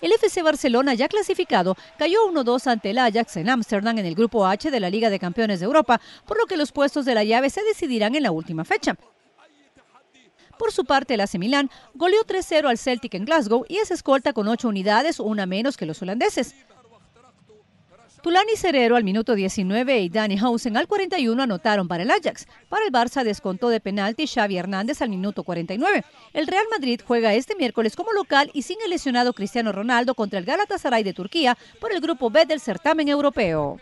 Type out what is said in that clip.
El FC Barcelona, ya clasificado, cayó 1-2 ante el Ajax en Ámsterdam en el Grupo H de la Liga de Campeones de Europa, por lo que los puestos de la llave se decidirán en la última fecha. Por su parte, el AC Milán goleó 3-0 al Celtic en Glasgow y es escolta con 8 unidades, una menos que los holandeses. Tulani Cerero al minuto 19 y Danny Hausen al 41 anotaron para el Ajax. Para el Barça descontó de penalti Xavi Hernández al minuto 49. El Real Madrid juega este miércoles como local y sin el lesionado Cristiano Ronaldo contra el Galatasaray de Turquía por el grupo B del certamen europeo.